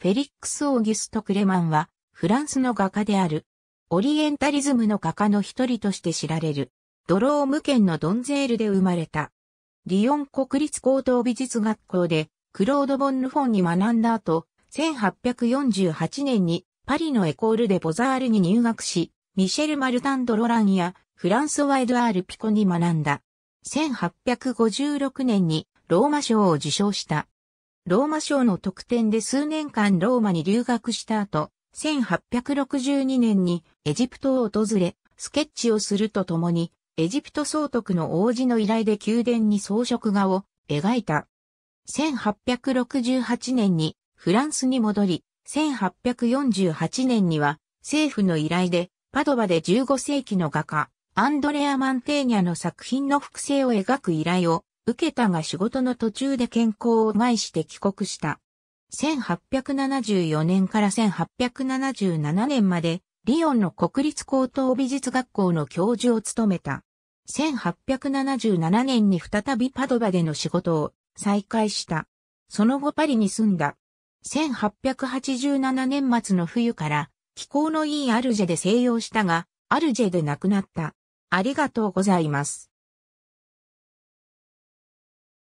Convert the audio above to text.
フェリックス・オーギュスト・クレマンは、フランスの画家である、オリエンタリズムの画家の一人として知られる、ドローム県のドンゼールで生まれた。リヨン国立高等美術学校で、クロード・ボンヌフォンに学んだ後、1848年にパリのエコールでボザールに入学し、ミシェル・マルタン・ドロランやフランス・ワ・イドアール・ピコに学んだ。1856年にローマ賞を受賞した。ローマ賞の特典で数年間ローマに留学した後、1862年にエジプトを訪れ、スケッチをするとともに、エジプト総督の王子の依頼で宮殿に装飾画を描いた。1868年にフランスに戻り、1848年には政府の依頼でパドバで15世紀の画家、アンドレア・マンテーニャの作品の複製を描く依頼を受けたが仕事の途中で健康を害して帰国した。1874年から1877年まで、リヨンの国立高等美術学校の教授を務めた。1877年に再びパドバでの仕事を再開した。その後パリに住んだ。1887年末の冬から気候のいいアルジェで静養したが、アルジェで亡くなった。ありがとうございます。